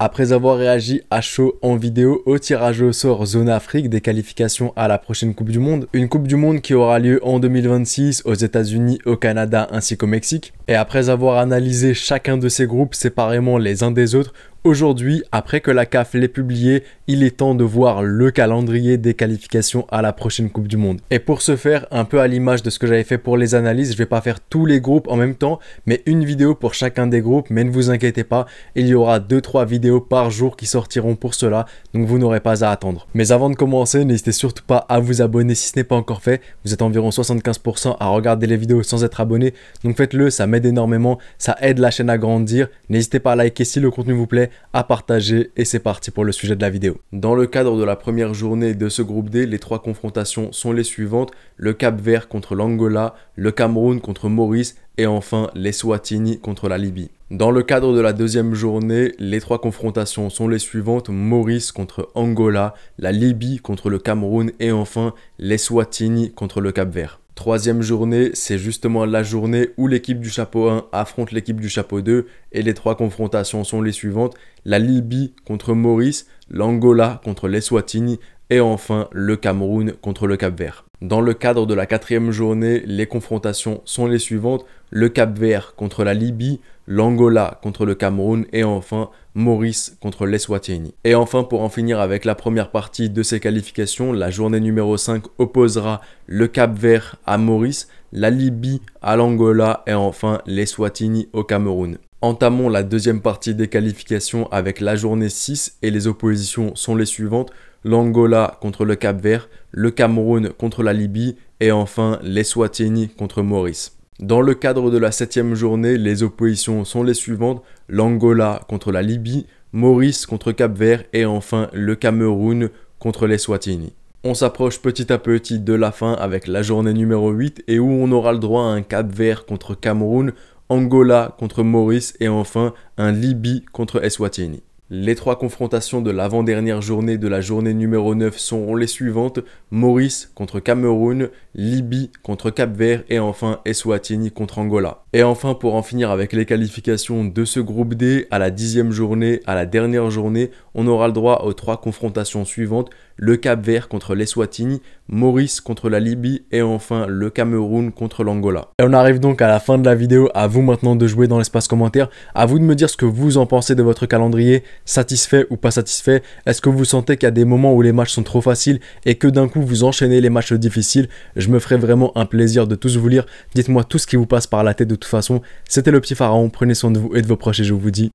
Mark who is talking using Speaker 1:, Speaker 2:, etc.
Speaker 1: Après avoir réagi à chaud en vidéo au tirage au sort Zone Afrique des qualifications à la prochaine Coupe du Monde, une Coupe du Monde qui aura lieu en 2026 aux États-Unis, au Canada ainsi qu'au Mexique, et après avoir analysé chacun de ces groupes séparément les uns des autres, Aujourd'hui, après que la CAF l'ait publié, il est temps de voir le calendrier des qualifications à la prochaine Coupe du Monde. Et pour ce faire, un peu à l'image de ce que j'avais fait pour les analyses, je ne vais pas faire tous les groupes en même temps, mais une vidéo pour chacun des groupes, mais ne vous inquiétez pas, il y aura 2-3 vidéos par jour qui sortiront pour cela, donc vous n'aurez pas à attendre. Mais avant de commencer, n'hésitez surtout pas à vous abonner si ce n'est pas encore fait, vous êtes environ 75% à regarder les vidéos sans être abonné, donc faites-le, ça m'aide énormément, ça aide la chaîne à grandir, n'hésitez pas à liker si le contenu vous plaît, à partager et c'est parti pour le sujet de la vidéo. Dans le cadre de la première journée de ce groupe D, les trois confrontations sont les suivantes, le Cap Vert contre l'Angola, le Cameroun contre Maurice et enfin les Swatini contre la Libye. Dans le cadre de la deuxième journée, les trois confrontations sont les suivantes Maurice contre Angola, la Libye contre le Cameroun et enfin les Swatini contre le Cap Vert. Troisième journée, c'est justement la journée où l'équipe du chapeau 1 affronte l'équipe du chapeau 2 et les trois confrontations sont les suivantes. La Libye contre Maurice, l'Angola contre les Swatini, et enfin le Cameroun contre le Cap Vert. Dans le cadre de la quatrième journée, les confrontations sont les suivantes, le Cap Vert contre la Libye, l'Angola contre le Cameroun et enfin Maurice contre Swatini. Et enfin pour en finir avec la première partie de ces qualifications, la journée numéro 5 opposera le Cap Vert à Maurice, la Libye à l'Angola et enfin Swatini au Cameroun. Entamons la deuxième partie des qualifications avec la journée 6 et les oppositions sont les suivantes l'Angola contre le Cap Vert, le Cameroun contre la Libye et enfin les Swatini contre Maurice. Dans le cadre de la septième journée, les oppositions sont les suivantes l'Angola contre la Libye, Maurice contre Cap Vert et enfin le Cameroun contre les Swatini. On s'approche petit à petit de la fin avec la journée numéro 8 et où on aura le droit à un Cap Vert contre Cameroun, Angola contre Maurice et enfin un Libye contre Eswatini. Les trois confrontations de l'avant-dernière journée de la journée numéro 9 seront les suivantes Maurice contre Cameroun, Libye contre Cap-Vert et enfin Eswatini contre Angola. Et enfin pour en finir avec les qualifications de ce groupe D à la dixième journée, à la dernière journée, on aura le droit aux trois confrontations suivantes le Cap-Vert contre l'Eswatini, Maurice contre la Libye et enfin le Cameroun contre l'Angola. Et on arrive donc à la fin de la vidéo. À vous maintenant de jouer dans l'espace commentaire. À vous de me dire ce que vous en pensez de votre calendrier satisfait ou pas satisfait Est-ce que vous sentez qu'il y a des moments où les matchs sont trop faciles et que d'un coup vous enchaînez les matchs difficiles Je me ferai vraiment un plaisir de tous vous lire. Dites-moi tout ce qui vous passe par la tête de toute façon. C'était le petit pharaon, prenez soin de vous et de vos proches et je vous dis